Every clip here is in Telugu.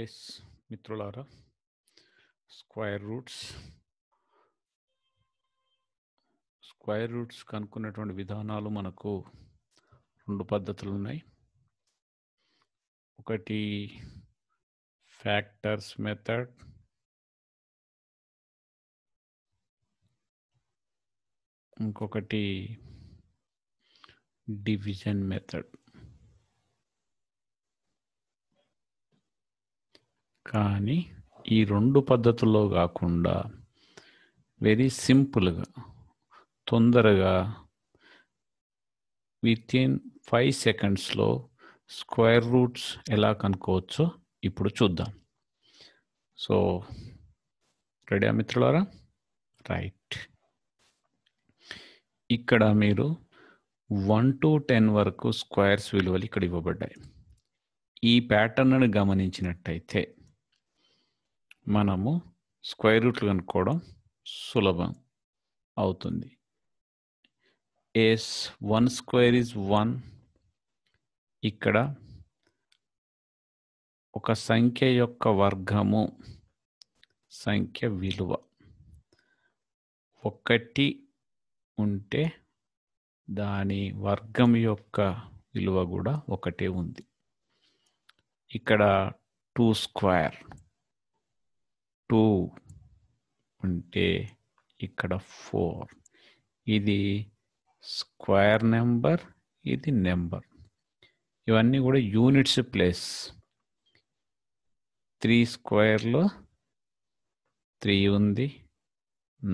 ఎస్ మిత్రులారా స్క్వైర్ రూట్స్ స్క్వైర్ రూట్స్ కనుక్కునేటువంటి విధానాలు మనకు రెండు పద్ధతులు ఉన్నాయి ఒకటి ఫ్యాక్టర్స్ మెథడ్ ఇంకొకటి డివిజన్ మెథడ్ కానీ ఈ రెండు పద్ధతుల్లో కాకుండా వెరీ సింపుల్గా తొందరగా విత్ ఇన్ ఫైవ్ సెకండ్స్లో స్క్వేర్ రూట్స్ ఎలా కనుక్కోవచ్చో ఇప్పుడు చూద్దాం సో రెడీ మిత్రులారా రైట్ ఇక్కడ మీరు వన్ టు టెన్ వరకు స్క్వేర్స్ విలువలు ఇక్కడ ఇవ్వబడ్డాయి ఈ ప్యాటర్న్ను గమనించినట్టయితే మనము స్క్వేర్ రూట్లు కనుక్కోవడం సులభం అవుతుంది yes one square is one ఇక్కడ ఒక సంఖ్య యొక్క వర్గము సంఖ్య విలువ ఒకటి ఉంటే దాని వర్గం యొక్క విలువ కూడా ఒకటే ఉంది ఇక్కడ టూ స్క్వేర్ టూ ఉంటే ఇక్కడ ఫోర్ ఇది స్క్వేర్ నెంబర్ ఇది నెంబర్ ఇవన్నీ కూడా యూనిట్స్ ప్లేస్ త్రీ స్క్వేర్లో త్రీ ఉంది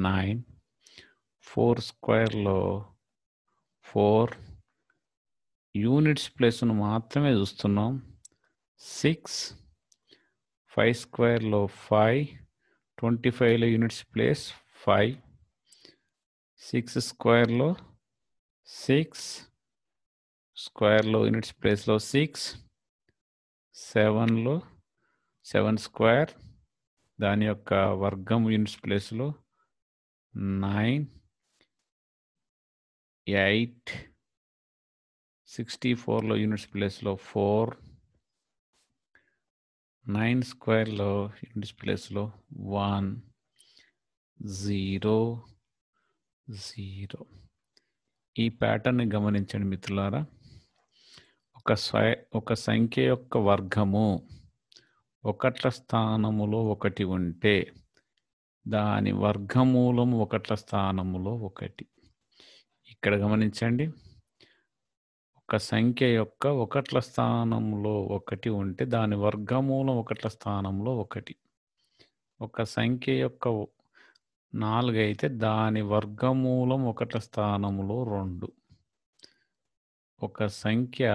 నైన్ ఫోర్ స్క్వేర్లో ఫోర్ యూనిట్స్ ప్లేస్ను మాత్రమే చూస్తున్నాం సిక్స్ ఫైవ్ స్క్వేర్లో ఫైవ్ ట్వంటీ ఫైవ్లో యూనిట్స్ ప్లేస్ ఫైవ్ సిక్స్ స్క్వేర్లో సిక్స్ స్క్వేర్లో యూనిట్స్ ప్లేస్లో సిక్స్ సెవెన్లో సెవెన్ స్క్వేర్ దాని యొక్క వర్గం యూనిట్స్ ప్లేస్లో నైన్ ఎయిట్ సిక్స్టీ ఫోర్లో యూనిట్స్ ప్లేస్లో ఫోర్ నైన్ స్క్వేర్లో యూనిట్స్ ప్లేస్లో వన్ జీరో జీరో ఈ ప్యాటర్న్ని గమనించండి మిత్రులారా ఒక ఒక సంఖ్య యొక్క వర్గము ఒకట్ల స్థానములో ఒకటి ఉంటే దాని వర్గమూలం ఒకట్ల స్థానములో ఒకటి ఇక్కడ గమనించండి ఒక సంఖ్య యొక్క ఒకట్ల స్థానంలో ఒకటి ఉంటే దాని వర్గమూలం ఒకట్ల స్థానంలో ఒకటి ఒక సంఖ్య యొక్క నాలుగు అయితే దాని వర్గమూలం ఒకట్ల స్థానంలో రెండు ఒక సంఖ్య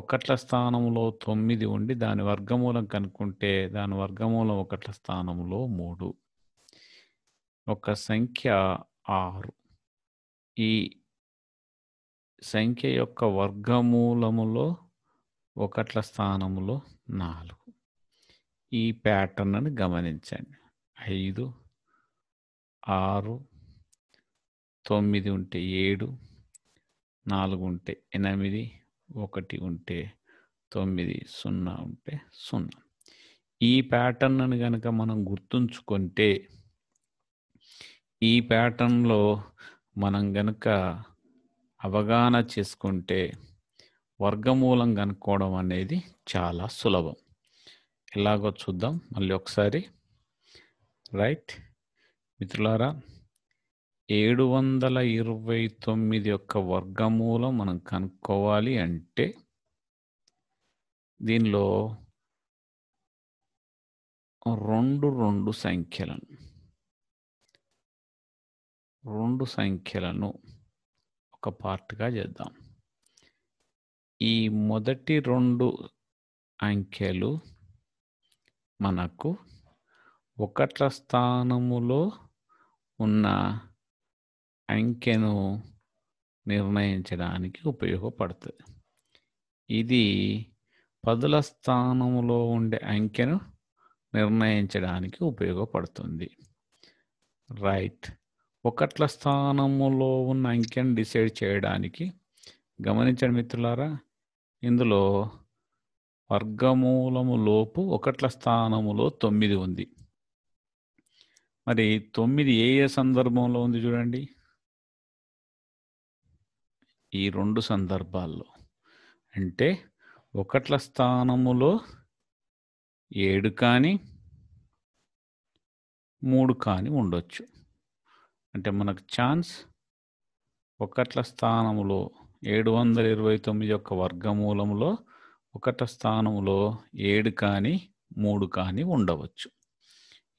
ఒకట్ల స్థానంలో తొమ్మిది ఉండి దాని వర్గమూలం కనుక్కుంటే దాని వర్గమూలం ఒకట్ల స్థానంలో మూడు ఒక సంఖ్య ఆరు ఈ సంఖ్య యొక్క వర్గమూలములో ఒకట్ల స్థానములో నాలుగు ఈ అని గమనించండి ఐదు ఆరు తొమ్మిది ఉంటే ఏడు నాలుగు ఉంటే ఎనిమిది ఒకటి ఉంటే తొమ్మిది సున్నా ఉంటే సున్నా ఈ ప్యాటర్న్ను కనుక మనం గుర్తుంచుకుంటే ఈ ప్యాటర్న్లో మనం గనక అవగాహన చేసుకుంటే వర్గమూలం కనుక్కోవడం అనేది చాలా సులభం ఎలాగో చూద్దాం మళ్ళీ ఒకసారి రైట్ మిత్రులారా ఏడు వందల ఇరవై తొమ్మిది యొక్క వర్గమూలం మనం కనుక్కోవాలి అంటే దీనిలో రెండు రెండు సంఖ్యలను రెండు సంఖ్యలను ఒక పార్ట్గా చేద్దాం ఈ మొదటి రెండు అంకెలు మనకు ఒకట్ల స్థానములో ఉన్న అంకెను నిర్ణయించడానికి ఉపయోగపడుతుంది ఇది పదుల స్థానములో ఉండే అంకెను నిర్ణయించడానికి ఉపయోగపడుతుంది రైట్ ఒకట్ల స్థానములో ఉన్న అంకెను డిసైడ్ చేయడానికి గమనించండి మిత్రులారా ఇందులో వర్గమూలము లోపు ఒకట్ల స్థానములో తొమ్మిది ఉంది మరి తొమ్మిది ఏ ఏ సందర్భంలో ఉంది చూడండి ఈ రెండు సందర్భాల్లో అంటే ఒకట్ల స్థానములో ఏడు కానీ మూడు కానీ ఉండొచ్చు అంటే మనకు ఛాన్స్ ఒకట్ల స్థానములో ఏడు వందల ఇరవై తొమ్మిది యొక్క వర్గమూలంలో ఒకట స్థానంలో ఏడు కానీ మూడు కానీ ఉండవచ్చు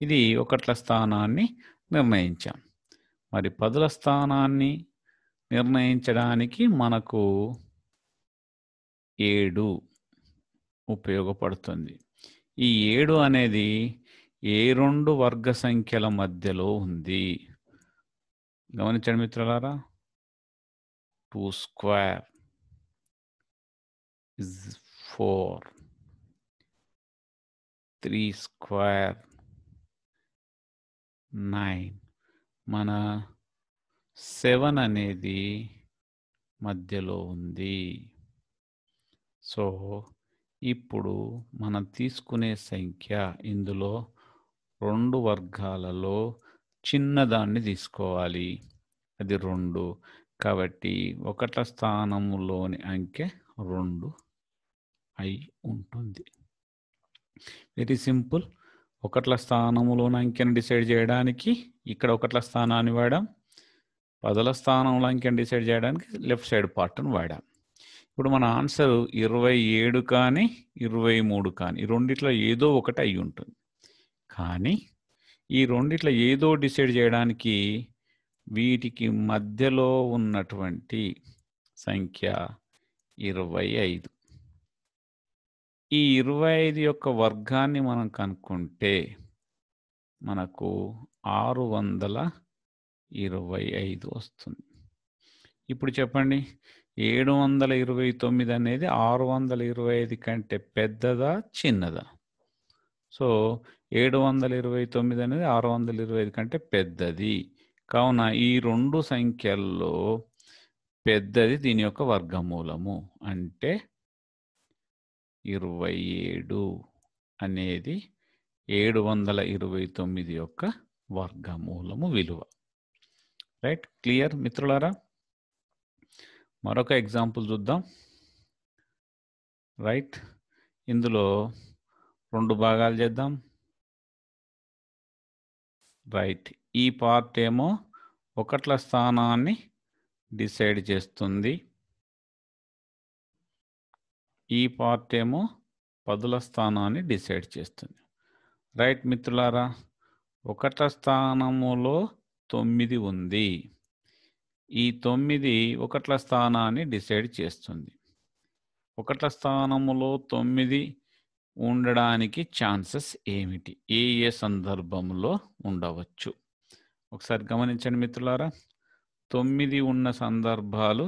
ఇది ఒకట్ల స్థానాన్ని నిర్ణయించాం మరి పదుల స్థానాన్ని నిర్ణయించడానికి మనకు ఏడు ఉపయోగపడుతుంది ఈ ఏడు అనేది ఏ రెండు వర్గ సంఖ్యల మధ్యలో ఉంది గమనించండి మిత్రులారా two square is four three square nine మన సెవెన్ అనేది మధ్యలో ఉంది సో ఇప్పుడు మనం తీసుకునే సంఖ్య ఇందులో రెండు వర్గాలలో చిన్నదాన్ని తీసుకోవాలి అది రెండు కాబట్టి ఒకట్ల స్థానంలోని అంకె రెండు అయి ఉంటుంది వెరీ సింపుల్ ఒకట్ల స్థానములోని అంకెను డిసైడ్ చేయడానికి ఇక్కడ ఒకట్ల స్థానాన్ని వాడాం పదల స్థానంలో అంకెను డిసైడ్ చేయడానికి లెఫ్ట్ సైడ్ పార్ట్ను వాడాం ఇప్పుడు మన ఆన్సర్ ఇరవై ఏడు కానీ ఇరవై మూడు కానీ రెండిట్లో ఏదో ఒకటి అయి ఉంటుంది కానీ ఈ రెండిట్లో ఏదో డిసైడ్ చేయడానికి వీటికి మధ్యలో ఉన్నటువంటి సంఖ్య ఇరవై ఐదు ఈ ఇరవై ఐదు యొక్క వర్గాన్ని మనం కనుక్కుంటే మనకు ఆరు వందల ఇరవై ఐదు వస్తుంది ఇప్పుడు చెప్పండి ఏడు వందల ఇరవై తొమ్మిది అనేది ఆరు వందల ఇరవై ఐదు కంటే పెద్దదా చిన్నదా సో ఏడు వందల ఇరవై తొమ్మిది అనేది ఆరు వందల ఇరవై ఐదు కంటే పెద్దది కావున ఈ రెండు సంఖ్యల్లో పెద్దది దీని యొక్క వర్గమూలము అంటే ఇరవై ఏడు అనేది ఏడు వందల ఇరవై తొమ్మిది యొక్క వర్గమూలము విలువ రైట్ క్లియర్ మిత్రులారా మరొక ఎగ్జాంపుల్ చూద్దాం రైట్ ఇందులో రెండు భాగాలు చేద్దాం రైట్ ఈ పార్ట్ ఏమో ఒకట్ల స్థానాన్ని డిసైడ్ చేస్తుంది ఈ పార్ట్ ఏమో పదుల స్థానాన్ని డిసైడ్ చేస్తుంది రైట్ మిత్రులారా ఒకట స్థానములో తొమ్మిది ఉంది ఈ తొమ్మిది ఒకట్ల స్థానాన్ని డిసైడ్ చేస్తుంది ఒకట్ల స్థానములో తొమ్మిది ఉండడానికి ఛాన్సెస్ ఏమిటి ఏ ఏ సందర్భంలో ఉండవచ్చు ఒకసారి గమనించండి మిత్రులారా తొమ్మిది ఉన్న సందర్భాలు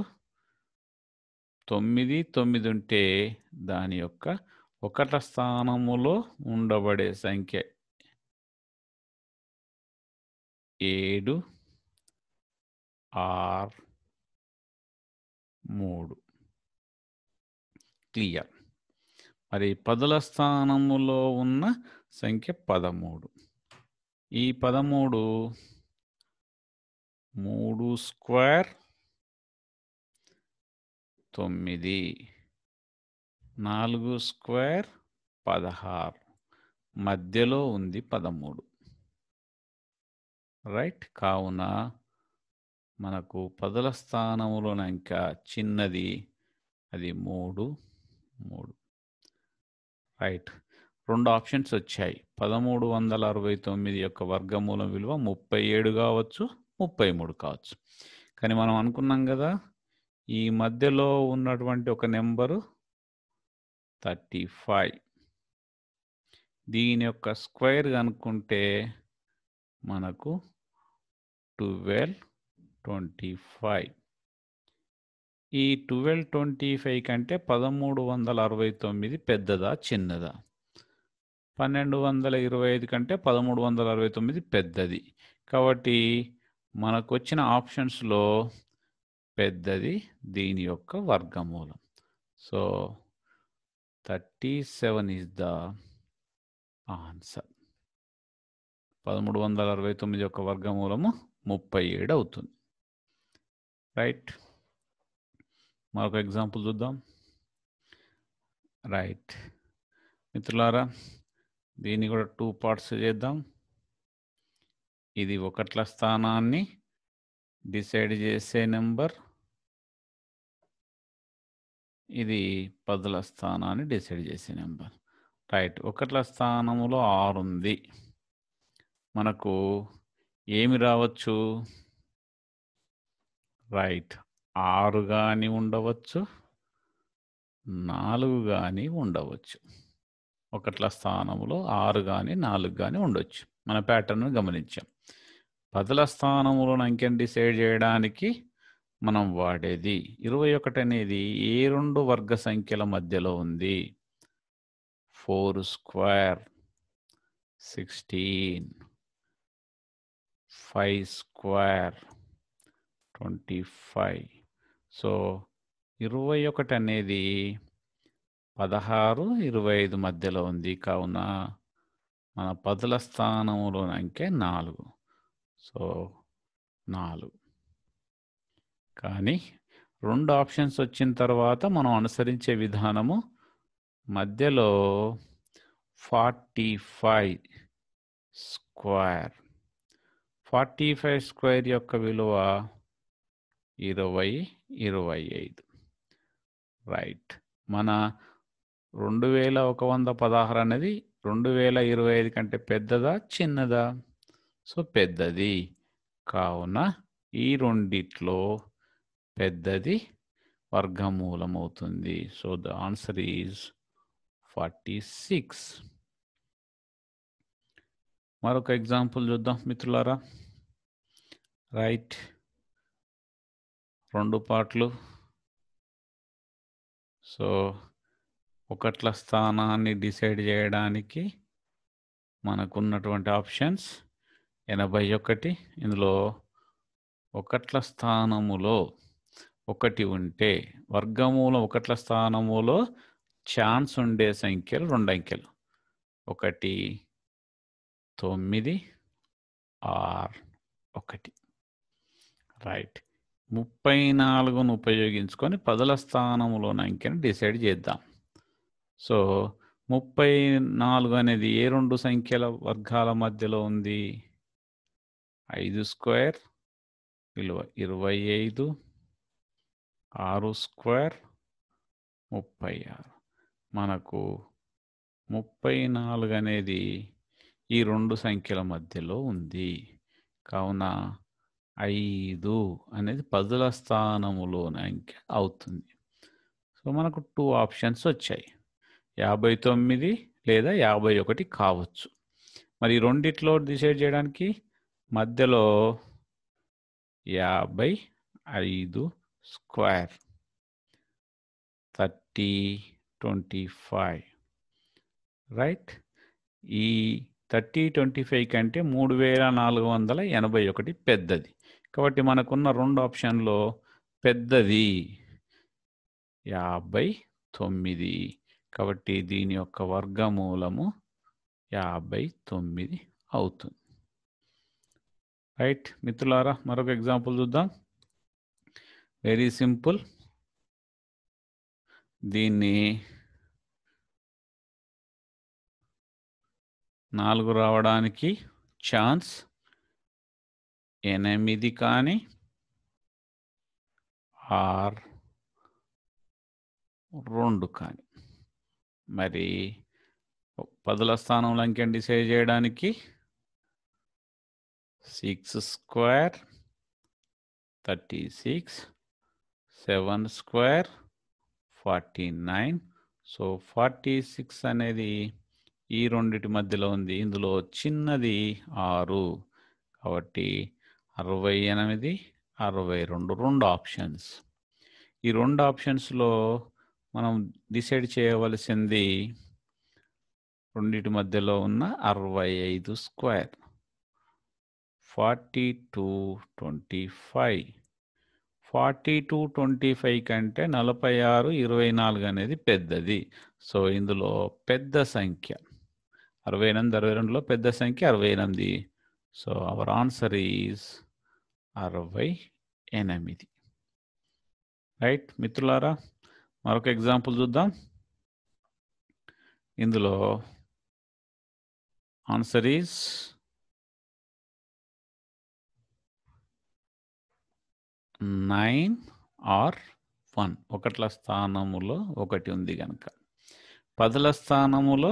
తొమ్మిది తొమ్మిది ఉంటే దాని యొక్క ఒకట స్థానములో ఉండబడే సంఖ్య ఏడు ఆర్ మూడు క్లియర్ మరి పదుల స్థానములో ఉన్న సంఖ్య పదమూడు ఈ పదమూడు మూడు స్క్వేర్ తొమ్మిది నాలుగు స్క్వేర్ పదహారు మధ్యలో ఉంది పదమూడు రైట్ కావున మనకు పదుల స్థానములోని ఇంకా చిన్నది అది మూడు మూడు రైట్ రెండు ఆప్షన్స్ వచ్చాయి పదమూడు వందల అరవై తొమ్మిది యొక్క వర్గమూలం విలువ ముప్పై ఏడు కావచ్చు ముప్పై మూడు కావచ్చు కానీ మనం అనుకున్నాం కదా ఈ మధ్యలో ఉన్నటువంటి ఒక నెంబరు థర్టీ ఫైవ్ దీని యొక్క స్క్వేర్ కనుక్కుంటే మనకు ట్వెల్వ్ ట్వంటీ ఫైవ్ ఈ ట్వెల్వ్ ట్వంటీ ఫైవ్ కంటే పదమూడు వందల అరవై తొమ్మిది పెద్దదా చిన్నదా పన్నెండు వందల ఇరవై ఐదు కంటే పదమూడు వందల అరవై తొమ్మిది పెద్దది కాబట్టి మనకు వచ్చిన ఆప్షన్స్లో పెద్దది దీని యొక్క వర్గమూలం so thirty seven is the answer పదమూడు వందల అరవై తొమ్మిది యొక్క వర్గమూలము ముప్పై ఏడు అవుతుంది రైట్ మరొక ఎగ్జాంపుల్ చూద్దాం రైట్ మిత్రులారా దీన్ని కూడా టూ పార్ట్స్ చేద్దాం ఇది ఒకట్ల స్థానాన్ని డిసైడ్ చేసే నెంబర్ ఇది పదుల స్థానాన్ని డిసైడ్ చేసే నెంబర్ రైట్ ఒకట్ల స్థానంలో ఆరు ఉంది మనకు ఏమి రావచ్చు రైట్ ఆరు కానీ ఉండవచ్చు నాలుగు కానీ ఉండవచ్చు ఒకట్ల స్థానంలో ఆరు కానీ నాలుగు కానీ ఉండొచ్చు మన ప్యాటర్న్ గమనించాం పదల స్థానంలో అంకెను డిసైడ్ చేయడానికి మనం వాడేది ఇరవై ఒకటి అనేది ఏ రెండు వర్గ సంఖ్యల మధ్యలో ఉంది four square sixteen five square twenty five so ఇరవై ఒకటి అనేది పదహారు ఇరవై ఐదు మధ్యలో ఉంది కావున మన పదుల స్థానంలో అంకె నాలుగు సో నాలుగు కానీ రెండు ఆప్షన్స్ వచ్చిన తర్వాత మనం అనుసరించే విధానము మధ్యలో forty five square forty five square యొక్క విలువ ఇరవై ఇరవై ఐదు రైట్ మన రెండు వేల ఒక వంద పదహారు అనేది రెండు వేల ఇరవై ఐదు కంటే పెద్దదా చిన్నదా సో పెద్దది కావున ఈ రెండిట్లో పెద్దది వర్గమూలం అవుతుంది so the answer is forty six మరొక ఎగ్జాంపుల్ చూద్దాం మిత్రులారా రైట్ రెండు పాటలు సో ఒకట్ల స్థానాన్ని డిసైడ్ చేయడానికి మనకున్నటువంటి ఆప్షన్స్ ఎనభై ఒకటి ఇందులో ఒకట్ల స్థానములో ఒకటి ఉంటే వర్గమూలం ఒకట్ల స్థానములో ఛాన్స్ ఉండే సంఖ్యలు రెండు అంకెలు ఒకటి తొమ్మిది ఆర్ ఒకటి రైట్ ముప్పై నాలుగును ఉపయోగించుకొని పదుల స్థానంలో అంకెని డిసైడ్ చేద్దాం సో ముప్పై నాలుగు అనేది ఏ రెండు సంఖ్యల వర్గాల మధ్యలో ఉంది ఐదు స్క్వేర్ విలువ ఇరవై ఐదు ఆరు స్క్వేర్ ముప్పై ఆరు మనకు ముప్పై నాలుగు అనేది ఈ రెండు సంఖ్యల మధ్యలో ఉంది కావున ఐదు అనేది పదుల స్థానములోనే అంకె అవుతుంది సో మనకు టూ ఆప్షన్స్ వచ్చాయి యాభై తొమ్మిది లేదా యాభై ఒకటి కావచ్చు మరి రెండిట్లో డిసైడ్ చేయడానికి మధ్యలో యాభై ఐదు square thirty twenty five right ఈ థర్టీ ట్వంటీ ఫైవ్ కంటే మూడు వేల నాలుగు వందల ఎనభై ఒకటి పెద్దది కాబట్టి మనకున్న రెండు ఆప్షన్లో పెద్దది యాభై తొమ్మిది కాబట్టి దీని యొక్క వర్గమూలము యాభై తొమ్మిది అవుతుంది రైట్ మిత్రులారా మరొక ఎగ్జాంపుల్ చూద్దాం వెరీ సింపుల్ దీన్ని నాలుగు రావడానికి ఛాన్స్ ఎనిమిది కానీ ఆర్ రెండు కానీ మరి పదుల స్థానంలో అంకెని డిసైడ్ చేయడానికి six square thirty six seven square forty nine so forty six అనేది ఈ రెండిటి మధ్యలో ఉంది ఇందులో చిన్నది ఆరు కాబట్టి అరవై ఎనిమిది అరవై రెండు రెండు ఆప్షన్స్ ఈ రెండు ఆప్షన్స్లో మనం డిసైడ్ చేయవలసింది రెండిటి మధ్యలో ఉన్న అరవై ఐదు square forty two twenty five forty two twenty five కంటే నలభై ఆరు ఇరవై నాలుగు అనేది పెద్దది సో ఇందులో పెద్ద సంఖ్య అరవై ఎనిమిది అరవై రెండులో పెద్ద సంఖ్య అరవై ఎనిమిది సో అవర్ ఆన్సర్ ఈజ్ అరవై ఎనిమిది రైట్ మిత్రులారా మరొక ఎగ్జాంపుల్ చూద్దాం ఇందులో answer is nine or one ఒకట్ల స్థానములో ఒకటి ఉంది కనుక పదుల స్థానములో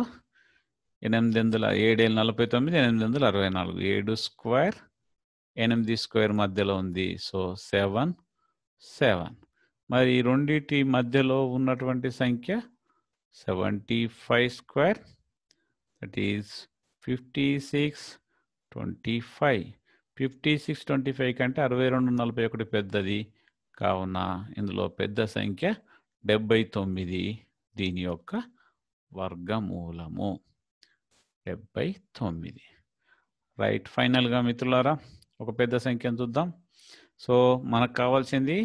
ఎనిమిది వందల ఏడేళ్ళు నలభై తొమ్మిది ఎనిమిది వందల అరవై నాలుగు ఏడు స్క్వేర్ ఎనిమిది స్క్వేర్ మధ్యలో ఉంది సో సెవెన్ సెవెన్ మరి రెండింటి మధ్యలో ఉన్నటువంటి సంఖ్య seventy five square that is fifty six twenty five fifty six twenty five కంటే అరవై రెండు నలభై ఒకటి పెద్దది కావున ఇందులో పెద్ద సంఖ్య డెబ్బై తొమ్మిది దీని యొక్క వర్గమూలము డెబ్బై తొమ్మిది రైట్ ఫైనల్గా మిత్రులారా ఒక పెద్ద సంఖ్యను చూద్దాం సో మనకు కావాల్సింది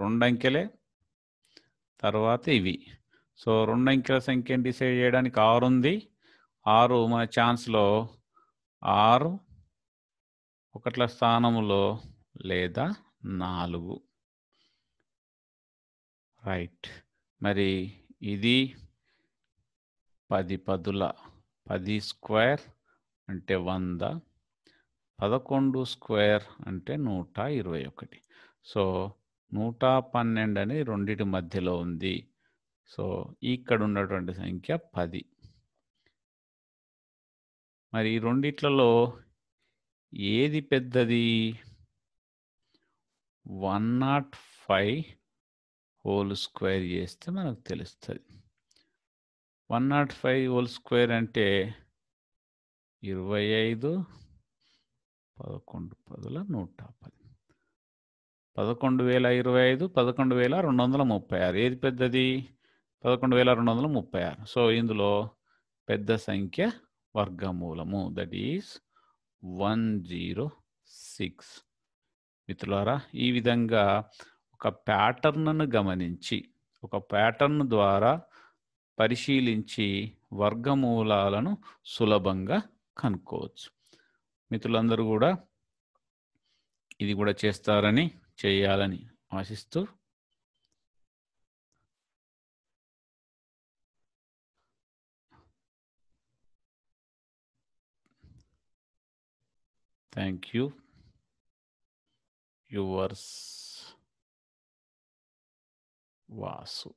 రెండు అంకెలే తర్వాత ఇవి సో రెండు అంకెల సంఖ్యను డిసైడ్ చేయడానికి ఆరు ఉంది ఆరు మన ఛాన్స్లో ఆరు ఒకట్ల స్థానములో లేదా నాలుగు రైట్ మరి ఇది పది పదుల పది స్క్వేర్ అంటే వంద పదకొండు స్క్వేర్ అంటే నూట ఇరవై ఒకటి సో నూట పన్నెండు అనేది రెండింటి మధ్యలో ఉంది సో ఇక్కడ ఉన్నటువంటి సంఖ్య పది మరి ఈ రెండిట్లలో ఏది పెద్దది one naught five whole square చేస్తే మనకు తెలుస్తుంది one naught five whole square అంటే ఇరవై ఐదు పదకొండు పదుల నూట పది పదకొండు వేల ఇరవై ఐదు పదకొండు వేల రెండు వందల ముప్పై ఆరు ఏది పెద్దది పదకొండు వేల రెండు వందల ముప్పై ఆరు సో ఇందులో పెద్ద సంఖ్య వర్గమూలము that is one zero six మిత్రులారా ఈ విధంగా ఒక ప్యాటర్న్ను గమనించి ఒక ప్యాటర్న్ ద్వారా పరిశీలించి వర్గమూలాలను సులభంగా కనుక్కోవచ్చు మిత్రులందరూ కూడా ఇది కూడా చేస్తారని చేయాలని ఆశిస్తూ థ్యాంక్ యూ యువర్స్ వాసు